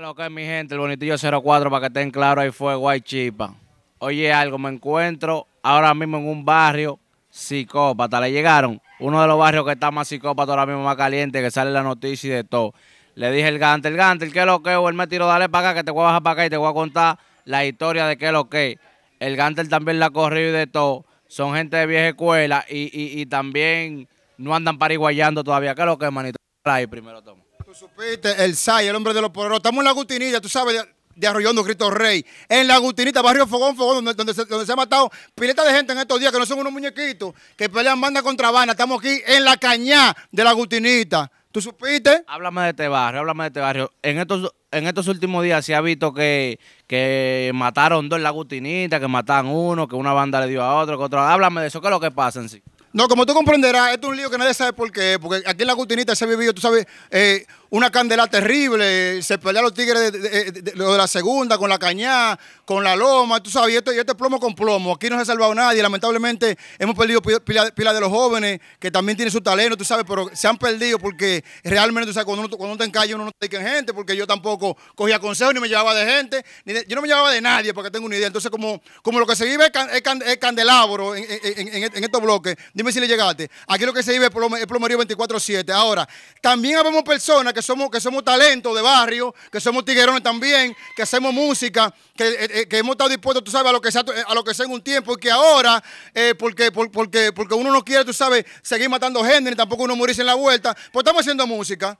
lo que es mi gente, el bonitillo 04, para que estén claros, ahí fue Guaychipa. Oye, algo, me encuentro ahora mismo en un barrio psicópata. Le llegaron uno de los barrios que está más psicópata ahora mismo, más caliente, que sale la noticia y de todo. Le dije el gante, el gante, ¿qué que lo que, es? él me tiro dale para acá, que te voy a bajar para acá y te voy a contar la historia de qué lo que. es. El Gantel también la ha corrido y de todo. Son gente de vieja escuela y, también no andan pariguayando todavía. ¿Qué es lo que, manito? Ahí primero toma. Tú supiste, el Say el hombre de los poderosos. Estamos en la Gutinilla, tú sabes, de, de Cristo Rey. En la Gutinita, barrio Fogón, Fogón, donde, se, ha matado pileta de gente en estos días, que no son unos muñequitos, que pelean banda contra banda. Estamos aquí en la cañá de la Gutinita. ¿Tú supiste? Háblame de este barrio, háblame de este barrio. En estos, en estos últimos días se ha visto que, que mataron dos en la Gutinita, que mataron uno, que una banda le dio a otro, que otro. Háblame de eso, ¿qué es lo que pasa en sí? No, como tú comprenderás, esto es un lío que nadie sabe por qué, porque aquí en la cutinita se ha vivido, tú sabes, eh, una candela terrible, se pelea los tigres de, la segunda con la caña, con la loma, tú sabes, y este, plomo con plomo, aquí no se ha salvado nadie, lamentablemente hemos perdido pila, de los jóvenes que también tienen su talento, tú sabes, pero se han perdido porque realmente, tú sabes, cuando uno, cuando uno te uno no te gente, porque yo tampoco cogía consejos ni me llevaba de gente, yo no me llevaba de nadie, porque tengo una idea, entonces como, como lo que se vive es, candelabro en, estos bloques, dime si le llegaste, aquí lo que se vive es plomerío 24-7, ahora, también habemos personas que somos, que somos talentos de barrio, que somos tiguerones también, que hacemos música, eh, eh, que, hemos estado dispuestos, tú sabes, a lo que sea, a lo que sea en un tiempo y que ahora, eh, porque, porque, porque uno no quiere, tú sabes, seguir matando gente, ni tampoco uno morirse en la vuelta, pues estamos haciendo música.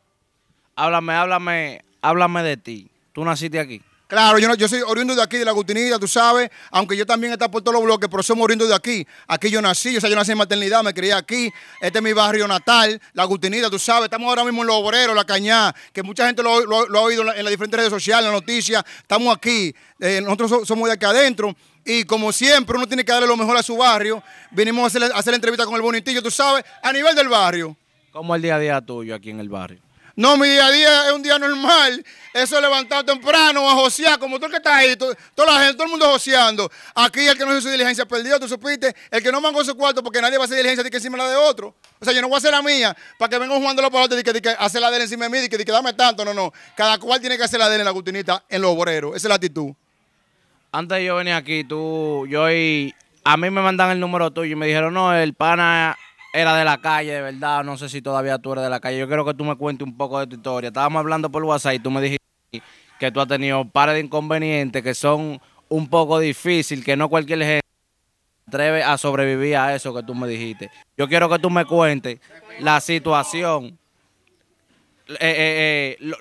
Háblame, háblame, háblame de ti. Tú naciste aquí. Claro, yo, yo soy oriundo de aquí, de la Gutinilla, tú sabes, aunque yo también está por todos los bloques, pero somos oriundos de aquí. Aquí yo nací, o sea, yo nací en maternidad, me crié aquí. Este es mi barrio natal, la Gutinilla, tú sabes. Estamos ahora mismo en Los Obreros, La Cañá, que mucha gente lo, ha oído en, las diferentes redes sociales, en las noticias. Estamos aquí, eh, nosotros somos de aquí adentro. Y como siempre, uno tiene que darle lo mejor a su barrio. Vinimos a hacer, la entrevista con el bonitillo, tú sabes, a nivel del barrio. ¿Cómo es el día a día tuyo aquí en el barrio? No, mi día a día es un día normal. Eso es levantar temprano, a josear, como tú que estás ahí, toda la gente, todo el mundo joseando. Aquí el que no hizo su diligencia perdido, tú supiste. El que no mangó su cuarto, porque nadie va a hacer diligencia de que encima la de otro. O sea, yo no voy a hacer la mía para que vengan jugando los otro y que, que hacer la de encima de mí, y que, que dame tanto. No, no. Cada cual tiene que hacer la de en la cutinita, en los obreros. Esa es la actitud. Antes yo venía aquí, tú, yo y a mí me mandan el número tuyo y me dijeron, no, el pana era de la calle, de verdad. No sé si todavía tú eres de la calle. Yo quiero que tú me cuentes un poco de tu historia. Estábamos hablando por WhatsApp y tú me dijiste que tú has tenido par de inconvenientes que son un poco difíciles, que no cualquier gente atreve a sobrevivir a eso que tú me dijiste. Yo quiero que tú me cuentes la situación, eh, eh, eh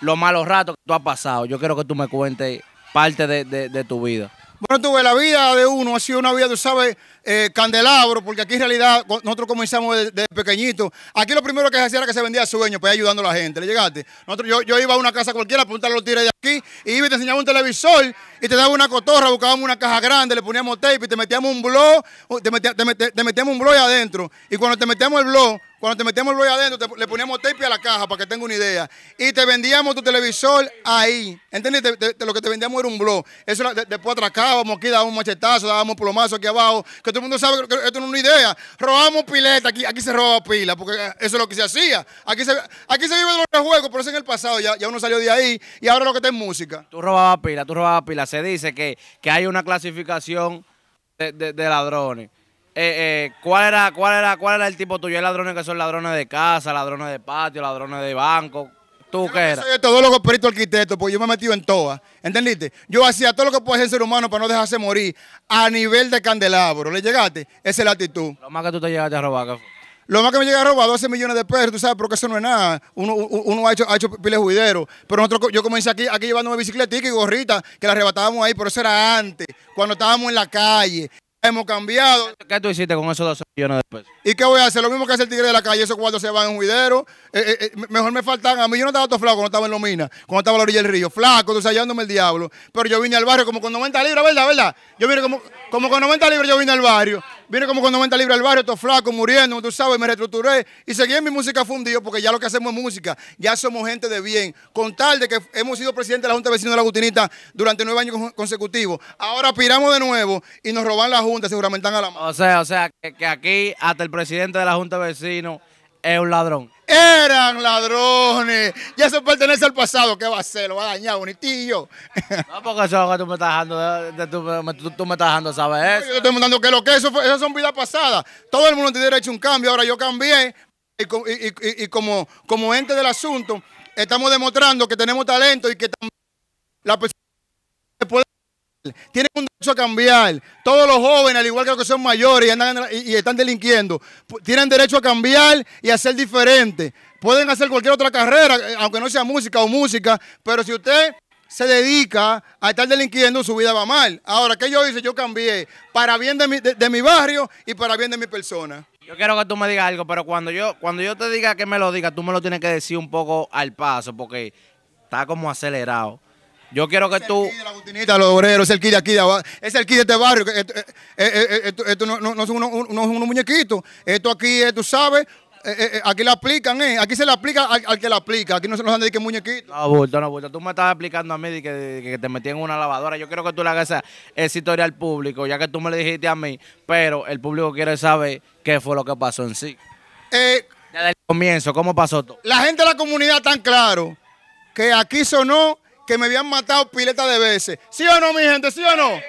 los malos ratos que tú has pasado. Yo quiero que tú me cuentes parte de tu vida. Bueno, tuve la vida de uno ha sido una vida, tú sabes, eh, candelabro, porque aquí en realidad nosotros comenzamos desde, de pequeñito. Aquí lo primero que se hacía era que se vendía sueño, pues ayudando a la gente. ¿Le llegaste? Nosotros, yo, iba a una casa cualquiera apuntar los tires de aquí y iba y te enseñaba un televisor y te daba una cotorra, buscábamos una caja grande, le poníamos tape y te metíamos un blog, te, metíamos un blog adentro. Y cuando te metíamos el blog, cuando te metíamos el blog adentro, le poníamos tape a la caja para que tenga una idea. Y te vendíamos tu televisor ahí. ¿Entendiste? lo que te vendíamos era un blog. Eso después atracábamos aquí, dábamos machetazo, dábamos plomazos aquí abajo. Que todo el mundo sabe que, esto no es una idea. Robamos pileta, aquí, se robaba pila, porque eso es lo que se hacía. Aquí se, aquí se vive de los juegos, pero eso en el pasado. Ya, ya uno salió de ahí y ahora lo que está es música. Tú robabas pila, tú robabas pila. Se dice que, que hay una clasificación de, de ladrones eh, eh, ¿cuál, era, cuál, era, ¿cuál era el tipo tuyo? el ladrones que son ladrones de casa, ladrones de patio, ladrones de banco. ¿Tú yo qué eras? Soy es perito, arquitecto, pues. yo me he metido en todas. ¿Entendiste? Yo hacía todo lo que puede hacer el ser humano para no dejarse morir a nivel de candelabro. ¿Le llegaste? Esa es la actitud. Lo más que tú te llegaste a robar, Lo más que me llega a robar 12 millones de pesos, tú sabes, porque eso no es nada. Uno, ha hecho, ha hecho piles Pero nosotros, yo comencé aquí, aquí llevándome bicicletica y gorrita, que la arrebatábamos ahí, pero eso era antes, cuando estábamos en la calle hemos cambiado. ¿Qué tú hiciste con esos 12 millones de pesos? ¿Y qué voy a hacer? Lo mismo que hace el tigre de la calle, eso cuando se van en juidero. Eh, eh, eh mejor me faltan A mí yo no estaba todo flaco cuando estaba en Lomina, cuando estaba a la orilla del río. Flaco, tú hallándome el diablo. Pero yo vine al barrio como con 90 libras, ¿verdad? ¿Verdad? Yo vine como, como con 90 libras, yo vine al barrio. Vine como con 90 libras al barrio, todo flaco, muriendo, tú sabes, me reestructuré y seguí en mi música fundido porque ya lo que hacemos es música, ya somos gente de bien. Con tal de que hemos sido presidente de la Junta Vecina de la Gutinita durante nueve años consecutivos, ahora piramos de nuevo y nos roban la Junta, seguramente a la mano. O sea, o sea, que, aquí hasta el presidente de la Junta Vecinos es un ladrón. Eran ladrones. Y eso pertenece al pasado. ¿Qué va a hacer? Lo va a dañar, bonitillo. No, porque eso es lo que tú me estás dejando, tú, me, estás dejando saber eso. Yo estoy mandando que lo que eso fue, esas son vidas pasadas. Todo el mundo tiene derecho a un cambio. Ahora yo cambié. Y, como, como ente del asunto, estamos demostrando que tenemos talento y que la persona puede tienen un derecho a cambiar. Todos los jóvenes, al igual que los que son mayores y, están delinquiendo, tienen derecho a cambiar y a ser diferente Pueden hacer cualquier otra carrera, eh, aunque no sea música o música, pero si usted se dedica a estar delinquiendo, su vida va mal. Ahora, ¿qué yo hice? Yo cambié para bien de mi, barrio y para bien de mi persona. Yo quiero que tú me digas algo, pero cuando yo, cuando yo te diga que me lo diga, tú me lo tienes que decir un poco al paso, porque está como acelerado. Yo quiero que tú. de la los obreros, es el kid de aquí, Es el kid de este barrio. Esto, eh, eh, eh, no, no, son unos, muñequitos. Esto aquí, tú sabes. aquí la aplican, ¿eh? Aquí se le aplica al, que la aplica. Aquí no se nos han de que muñequito. No, bulto, no, bulto. Tú me estás explicando a mí de que, te metí en una lavadora. Yo quiero que tú le hagas esa, esa historia al público, ya que tú me lo dijiste a mí. Pero el público quiere saber qué fue lo que pasó en sí. Desde el comienzo, ¿cómo pasó todo? La gente de la comunidad tan claro que aquí sonó que me habían matado pileta de veces. ¿Sí o no, mi gente? ¿Sí o no?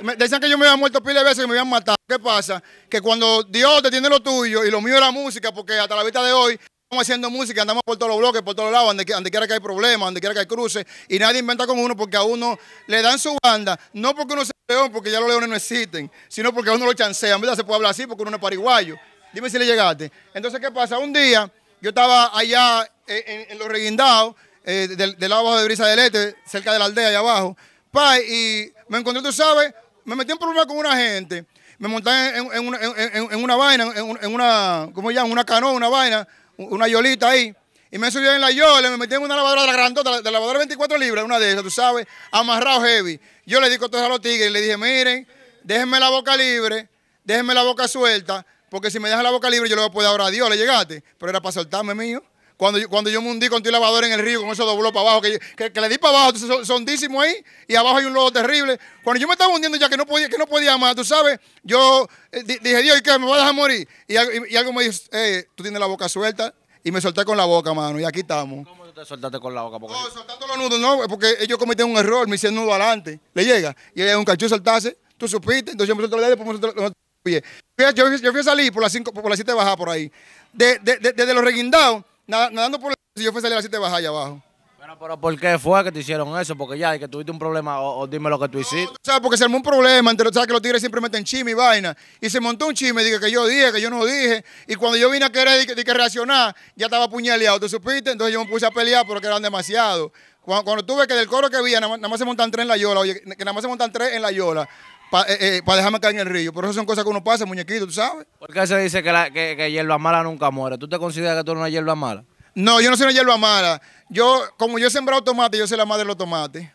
Me decían que yo me había muerto pileta de veces y me habían matado. ¿Qué pasa? Que cuando Dios te tiene lo tuyo y lo mío la música, porque hasta la vista de hoy estamos haciendo música, andamos por todos los bloques, por todos lados, donde, quiera que hay problemas, donde quiera que hay cruces, y nadie inventa con uno porque a uno le dan su banda, no porque uno sea león, porque ya los leones no existen, sino porque a uno lo chancean, ¿verdad? Se puede hablar así porque uno es pariguayo. Dime si le llegaste. Entonces, ¿qué pasa? Un día yo estaba allá eh, en, en los reguindados eh, del, lado abajo de Brisa del Este, cerca de la aldea allá abajo. Pa, y me encontré, tú sabes, me metí en problema con una gente. Me monté en, una, en, una, vaina, en, una, ¿cómo llaman? Una canoa, una vaina, una yolita ahí. Y me subí en la yola, me metí en una lavadora de la grandota, de la lavadora 24 libras, una de esas, tú sabes, amarrado heavy. Yo le dije todos a los tigres y le dije, miren, déjenme la boca libre, déjenme la boca suelta, porque si me dejan la boca libre yo le voy a poder orar a Dios, le llegaste. Pero era para soltarme mío. Cuando yo, cuando yo me hundí con tu lavador en el río, con eso dobló para abajo, que, que, le di para abajo, sondísimo ahí, y abajo hay un lodo terrible. Cuando yo me estaba hundiendo ya que no podía, que no podía más, tú sabes, yo eh, dije, Dios, ¿y qué? ¿Me voy a dejar morir? Y, algo me dijo, eh, tú tienes la boca suelta, y me solté con la boca, mano, y aquí estamos. ¿Cómo te soltaste con la boca? No, soltando los nudos, no, porque ellos cometieron un error, me hicieron nudo adelante, le llega, y un cachú soltase, tú supiste, entonces yo me solté la después me solté yo, yo, yo, fui a salir por las 7 por las de por ahí. de, de, desde los reguindados, nadando por si yo fui a salir a las 7 allá abajo. Pero, pero ¿por qué fue que te hicieron eso? Porque ya, que tuviste un problema, o, dime lo que tú hiciste hiciste. sea Porque se armó un problema, entre, Que los tigres siempre meten chisme y vaina. Y se montó un chisme, dije que yo dije, que yo no dije. Y cuando yo vine a querer, que reaccionar, ya estaba puñaleado, te supiste? Entonces yo me puse a pelear porque eran demasiado. Cuando, cuando tuve que del coro que había, nada más, se montan tres en la yola, oye, que nada más se montan tres en la yola para eh, eh, dejarme caer en el río. Por eso son cosas que uno pasa, muñequito, tú sabes. porque se dice que, la, que, hierba mala nunca muere? ¿Tú te consideras que tú eres una hierba mala? No, yo no soy una hierba mala. Yo, como yo he sembrado tomate, yo soy la madre de los tomates.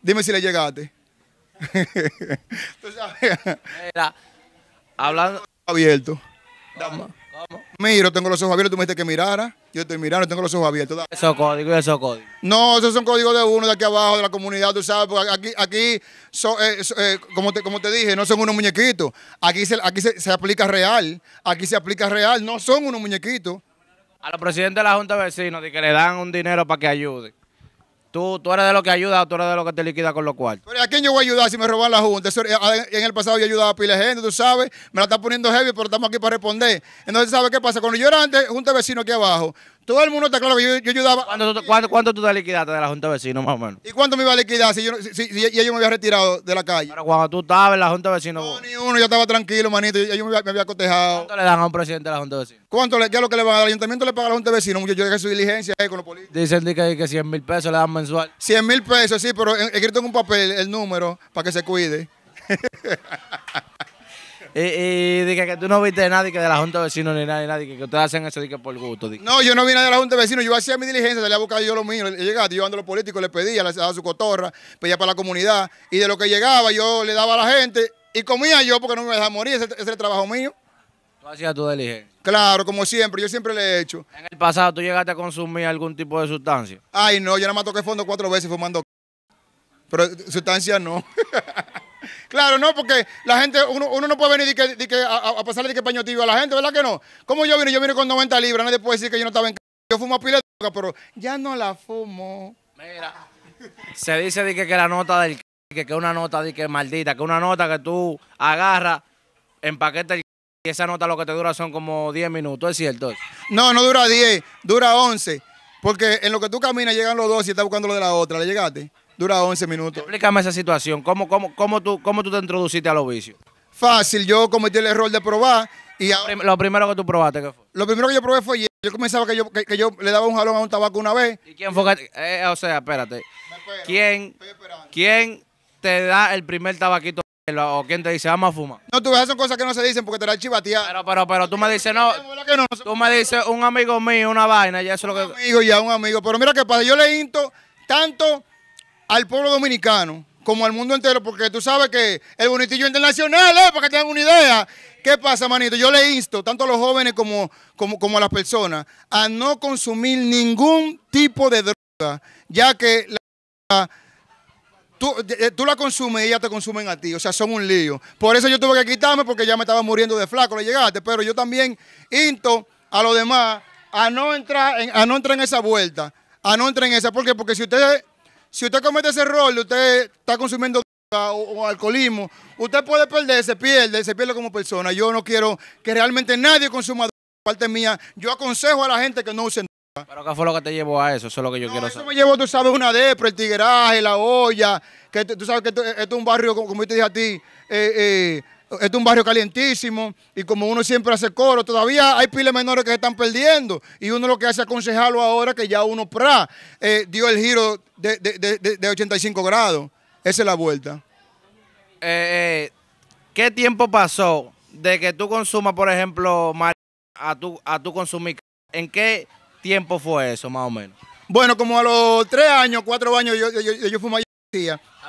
Dime si le llegaste. Mira, hablando. Abierto. Miro, tengo los ojos abiertos. Tú me dijiste que mirara. Yo estoy mirando, tengo los ojos abiertos. Esos códigos, esos códigos. No, esos son códigos de uno de aquí abajo, de la comunidad, tú sabes. Porque aquí, aquí eh, eh, como, te, como te dije, no son unos muñequitos. Aquí, se, aquí se aplica real. Aquí se aplica real. No son unos muñequitos. A los presidentes de la Junta de Vecinos de que le dan un dinero para que ayude. ¿Tú, ¿Tú eres de los que ayuda tú eres de los que te liquida con los cuartos? Pero ¿a quién yo voy a ayudar si me roban la Junta? Eh, ah, en el pasado yo ayudaba a pila gente, tú sabes. Me la está poniendo heavy, pero estamos aquí para responder. Entonces, ¿sabes qué pasa? Cuando yo era antes, Junta de Vecinos aquí abajo, todo el mundo está claro que yo, yo ayudaba. ¿Cuánto, tú te liquidaste de la Junta de Vecinos, más o menos? ¿Y cuánto me iba a liquidar si yo, si, me había retirado de la calle? Pero cuando tú estabas en la Junta de Vecinos. No, ni uno, yo estaba tranquilo, manito, yo, me, había, acotejado cotejado. ¿Cuánto le dan a un presidente de la Junta de Vecinos? ¿Cuánto le, qué es lo que le van a dar? ¿El ayuntamiento le paga a la Junta de Vecinos? Yo llegué a su diligencia ahí con los políticos. Dicen que, que 100 mil pesos le dan mensual. 100 mil pesos, sí, pero escrito en un papel el número para que se cuide. Y, eh, eh, dije que, tú no viste de nadie que de la Junta de Vecinos ni nadie, nadie que, ustedes hacen eso por gusto. No, yo no vi nada de la Junta de Vecinos. Yo hacía mi diligencia, salía a buscar yo lo mío. Llegaba, yo ando a los políticos, le pedía, le daba su cotorra, pedía para la comunidad. Y de lo que llegaba, yo le daba a la gente y comía yo porque no me dejaba morir. Ese, es el trabajo mío. ¿Tú hacías tu diligencia? Claro, como siempre, yo siempre le he hecho. ¿En el pasado tú llegaste a consumir algún tipo de sustancia? Ay, no, yo nada más toqué fondo cuatro veces fumando. Pero sustancia no. Claro, no, porque la gente, uno, no puede venir que a, pasarle de que paño a la gente, ¿verdad que no? Como yo vine, yo vine con 90 libras, nadie puede decir que yo no estaba en Yo fumo pila de pero ya no la fumo. Mira, se dice de que, la nota del que una nota de que maldita, que una nota que tú agarras, en el y esa nota lo que te dura son como 10 minutos, ¿es cierto? No, no dura 10, dura 11. Porque en lo que tú caminas llegan los dos y estás buscando lo de la otra, ¿le llegaste? dura 11 minutos. Explícame esa situación. ¿Cómo, cómo, cómo, tú, ¿Cómo tú te introduciste a los vicios? Fácil, yo cometí el error de probar. y ¿Lo primero que tú probaste fue? Lo primero que yo probé fue yo Yo comenzaba que yo, que, yo le daba un jalón a un tabaco una vez. ¿Y quién fue? Eh, o sea, espérate. ¿Quién, te da el primer tabaquito? o quién te dice vamos a fumar. No, tú ves, son cosas que no se dicen porque te la chivatía. Pero, pero, pero tú me dices, no, tú me dices un amigo mío, una vaina, ya eso es lo que. Un amigo, ya un amigo. Pero mira qué pasa, yo le hinto tanto al pueblo dominicano como al mundo entero, porque tú sabes que el bonitillo internacional, ¿eh? para que tengan una idea. ¿Qué pasa, manito? Yo le insto, tanto a los jóvenes como, como, como a las personas, a no consumir ningún tipo de droga, ya que la, tú, tú, la consumes y ellas te consumen a ti, o sea, son un lío. Por eso yo tuve que quitarme, porque ya me estaba muriendo de flaco, le llegaste, pero yo también insto a los demás a no entrar en, a no entrar en esa vuelta, a no entrar en esa, ¿por Porque si ustedes si usted comete ese error, usted está consumiendo droga o, alcoholismo, usted puede perder, se pierde, se pierde como persona. Yo no quiero que realmente nadie consuma droga, parte mía. Yo aconsejo a la gente que no use droga. ¿Pero qué fue lo que te llevó a eso? Eso es lo que yo quiero eso saber. Eso me llevó, tú sabes, una depre, el tigueraje, la olla, que tú sabes que esto, es un barrio, como yo te dije a ti, eh, eh, este es un barrio calientísimo y como uno siempre hace coro, todavía hay piles menores que se están perdiendo y uno lo que hace es aconsejarlo ahora que ya uno pra eh, dio el giro de, de, de, de, 85 grados. Esa es la vuelta. Eh, eh, ¿Qué tiempo pasó de que tú consumas, por ejemplo, a tu, a tu consumir? ¿En qué tiempo fue eso, más o menos? Bueno, como a los tres años, cuatro años, yo, yo, yo, yo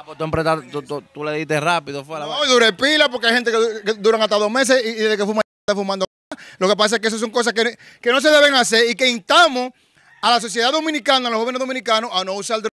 Ah, pues tú, le diste rápido. Fue a la no, pila porque hay gente que, duran hasta dos meses y, desde que fuma está fumando. Lo que pasa es que esas son cosas que, que no se deben hacer y que instamos a la sociedad dominicana, a los jóvenes dominicanos, a no usar drogas.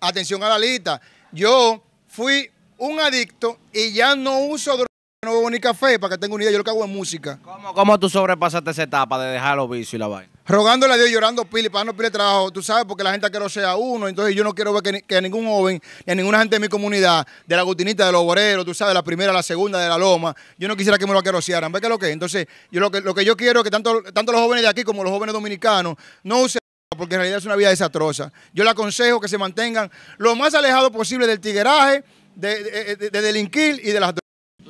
Atención a la lista. Yo fui un adicto y ya no uso drogas no bebo ni café, para que tenga una idea, yo lo que hago es música. ¿Cómo, tú sobrepasaste esa etapa de dejar los vicios y la vaina? Rogándole a Dios, llorando pili, pagando no de trabajo, tú sabes, porque la gente quiero sea uno, entonces yo no quiero ver que, ningún joven, ni a ninguna gente de mi comunidad, de la gutinita, de los Boreros, tú sabes, la primera, la segunda, de la loma, yo no quisiera que me lo rociaran ¿ves es lo que es? Entonces, yo lo que, lo que yo quiero es que tanto, tanto los jóvenes de aquí como los jóvenes dominicanos no usen porque en realidad es una vida desastrosa. Yo le aconsejo que se mantengan lo más alejado posible del tigueraje, de, delinquir y de las drogas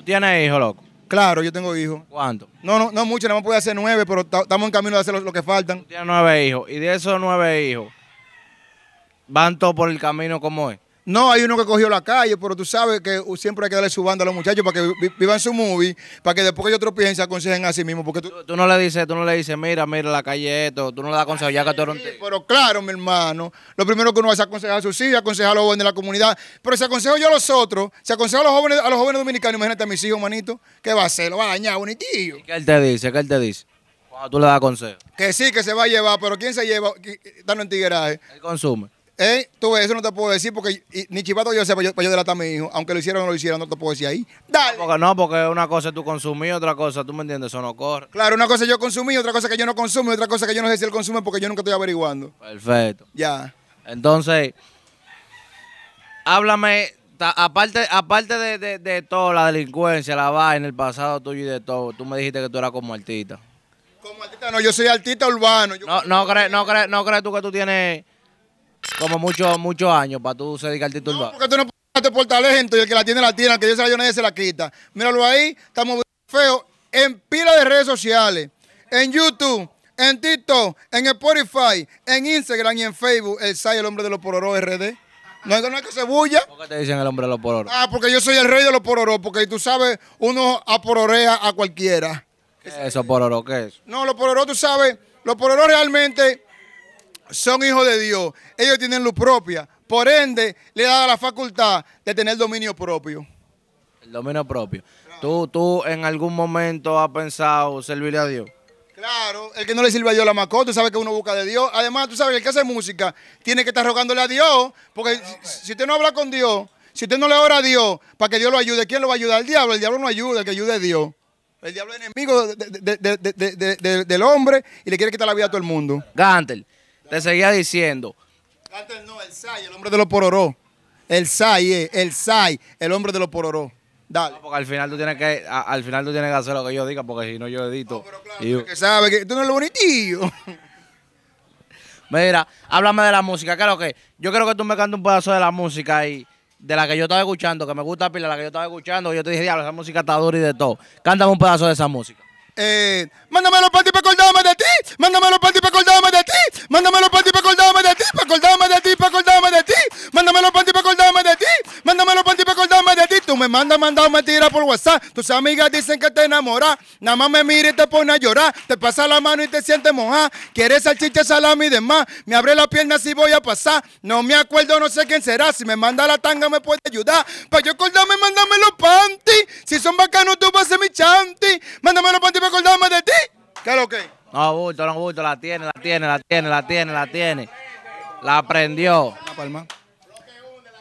tienes hijos, loco? Claro, yo tengo hijos. ¿Cuántos? No, no, no mucho, No más puede hacer nueve, pero estamos en camino de hacer lo, que faltan. Tiene nueve hijos. Y de esos nueve hijos, ¿van todos por el camino como es? No, hay uno que cogió la calle, pero tú sabes que siempre hay que darle su banda a los muchachos para que vivan su movie, para que después que ellos piensen, se aconsejen a sí mismos. Porque tú... no le dices, tú no le dices, mira, mira la calle esto, tú no le das consejo ya que tú eres Pero claro, mi hermano, lo primero que uno hace es aconsejar a sus hijos, aconsejar a los jóvenes de la comunidad, pero si aconsejo yo a los otros, si aconsejo a los jóvenes, a los jóvenes dominicanos, imagínate a mis hijos, manito, ¿qué va a hacer? Lo va a dañar, bonitillo. ¿Qué él te dice? ¿Qué él te dice? Cuando tú le das consejo. Que sí, que se va a llevar, pero ¿quién se lleva? Eh, dando en tigueraje. El consume. ¿Eh? Tú eso no te puedo decir porque ni chivato yo sé pues yo, pues yo delatar a mi hijo. Aunque lo hicieron o no lo hicieran, no te puedo decir ahí. Dale. Porque no, porque una cosa tú consumí otra cosa, tú me entiendes, eso no corre. Claro, una cosa yo consumí, otra cosa que yo no consumo, otra cosa que yo no sé si él consume porque yo nunca estoy averiguando. Perfecto. Ya. Entonces, háblame, aparte, aparte de, de, todo, la delincuencia, la vaina, el pasado tuyo y de todo, tú me dijiste que tú eras como artista. Como artista, no, yo soy artista urbano. no, no crees no crees, no crees tú que tú tienes como muchos muchos años para tú dedicarte tu no, porque tú no puedes te talento y el que la tiene la tiene, el que yo se la dio nadie se la quita. Míralo ahí, estamos feo en pila de redes sociales, en YouTube, en TikTok, en Spotify, en Instagram y en Facebook, el SAI, el hombre de los pororos RD. No es, no es que se bulla. ¿Por qué te dicen el hombre de los pororos? Ah, porque yo soy el rey de los pororos, porque tú sabes, uno apororea a cualquiera. ¿Qué es eso, pororo? ¿Qué es? No, los pororos, tú sabes, los pororos realmente son hijos de Dios, ellos tienen luz propia, por ende le da la facultad de tener dominio propio. El dominio propio. ¿Tú, ¿Tú en algún momento has pensado servirle a Dios? Claro, el que no le sirve a Dios la macota, tú sabes que uno busca de Dios. Además, tú sabes que el que hace música tiene que estar rogándole a Dios, porque si usted no habla con Dios, si usted no le ora a Dios para que Dios lo ayude, ¿quién lo va a ayudar? El diablo, el diablo no ayuda, el que ayude a Dios. El diablo es enemigo del hombre y le quiere quitar la vida a todo el mundo. Gantel, te seguía diciendo. no, el SAI, el hombre de los pororó. El SAI, eh, el SAI, el hombre de los pororó. Dale. porque al final tú tienes que al final tú tienes que hacer lo que yo diga porque si no yo edito. No, pero claro, que sabe que tú no eres lo bonitillo. Mira, háblame de la música. Claro que yo creo que tú me cantes un pedazo de la música y de la que yo estaba escuchando, que me gusta pila, la que yo estaba escuchando. Yo te dije, diablo, esa música está dura y de todo. Cántame un pedazo de esa música. Eh, los para ti para acordarme de ti. Mándame los ti para acordarme Mándamelo para ti para acordarme de ti, para acordarme de ti, para acordarme de ti. Mándamelo panty, ti para acordarme de ti. Mándamelo para ti para acordarme de ti. Tú me mandas, mandas mentira por WhatsApp. Tus amigas dicen que te enamoras. Nada más me mira y te pone a llorar. Te pasa la mano y te sientes mojada. Quieres salchicha, salami y demás. Me abre la pierna si voy a pasar. No me acuerdo, no sé quién será. Si me manda la tanga me puede ayudar. Para yo acordarme, mándame los panty. Si son bacanos, tú vas mi chanti. Mándame los panty para acordarme de ti. Claro que? No, gusto, no, gusto, la tiene, la tiene, la tiene, la tiene, la tiene. La prendió. La palma.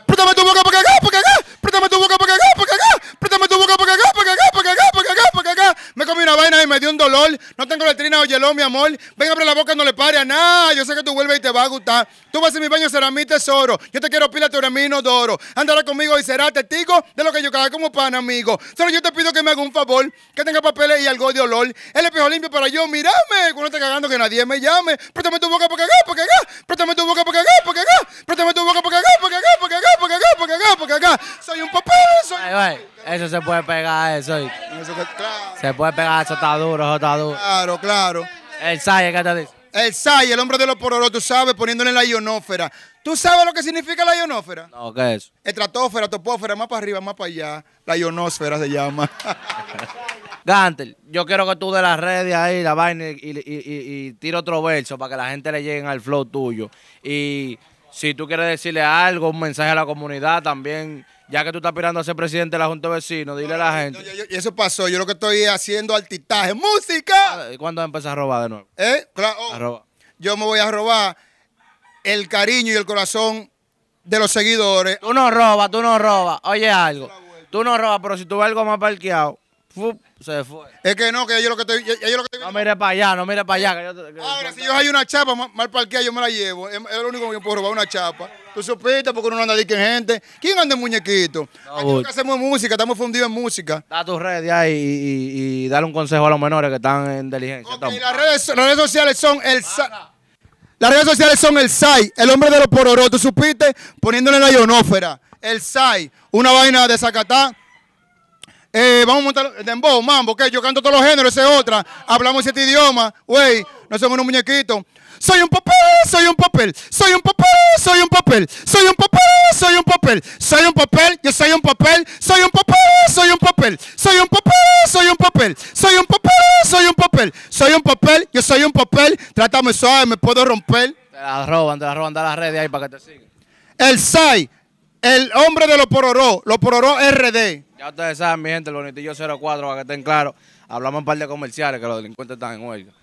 Préstame tu boca para acá, para acá. Préstame tu boca para acá, para acá. Préstame tu boca para acá, para acá, para acá, para acá, para acá. Me comí una vaina y me dio un dolor. No tengo letrina o hielo, mi amor. Venga, abre la boca, no le pare a nada. Yo sé que tú vuelves y te va a gustar. Tú vas a mi baño, será mi tesoro. Yo te quiero pila, tu eres doro, Andará conmigo y será testigo de lo que yo cago como pan, amigo. Solo yo te pido que me haga un favor, que tenga papeles y algo de olor. El espejo limpio para yo, mírame. Cuando esté cagando, que nadie me llame. Préstame tu boca para cagar, para cagar. Préstame tu boca porque cagar, porque cagar. Préstame tu boca para cagar, para cagar, para cagar, para cagar, para cagar, para cagar. Soy un papel, soy. Eso se puede pegar, eh, eso. eso Se puede pegar, eso está duro, eso está duro. Claro, claro. El Saye ¿qué te dice? El Sai, el hombre de los pororos, tú sabes, poniéndole la ionósfera. ¿Tú sabes lo que significa la ionófera? No, ¿qué es? Estratosfera, topófera, más para arriba, más para allá. La ionósfera se llama. Gantel, yo quiero que tú de las redes ahí, la vaina, y, y, otro verso para que la gente le llegue al flow tuyo. Y si tú quieres decirle algo, un mensaje a la comunidad también ya que tú estás pirando a ser presidente de la Junta de dile a la gente. y eso pasó, yo lo que estoy haciendo artistaje, música. Ah, ¿Y cuándo empiezas a robar de nuevo? ¿Eh? Claro. Oh, yo me voy a robar el cariño y el corazón de los seguidores. Tú no robas, tú no robas. Oye algo. Tú no robas, pero si tú ves algo más parqueado, se fue. Es que no, que yo lo que estoy. Yo, lo que estoy no mire para allá, no mire para allá. Ahora, si yo hay una chapa mal parqueada, yo me la llevo. Es, lo único que yo puedo robar, una chapa. Tú supiste porque uno no anda de en gente. ¿Quién anda en muñequito? que hacemos música, estamos fundidos en música. Da tus redes y, y, dale un consejo a los menores que están en diligencia. las, redes, sociales son el. las redes sociales son el SAI, el hombre de los pororos. ¿Tú supiste? Poniéndole la ionófera. El SAI, una vaina de Zacatán vamos a montar dembow, mambo, que yo canto todos los géneros, esa es otra. Hablamos siete idiomas, wey, no somos unos muñequitos. Soy un papel, soy un papel, soy un papel, soy un papel, soy un papel, soy un papel, soy un papel, yo soy un papel, soy un papel, soy un papel, soy un papel, soy un papel, soy un papel, soy un papel, soy un papel, yo soy un papel, trátame suave, me puedo romper. Te la roban, te la roban, da las redes ahí para que te sigan. El SAI, el hombre de los pororó, los pororó RD. Ya ustedes saben, mi gente, el bonitillo 04, para que estén claros. Hablamos un par de comerciales que los delincuentes están en huelga.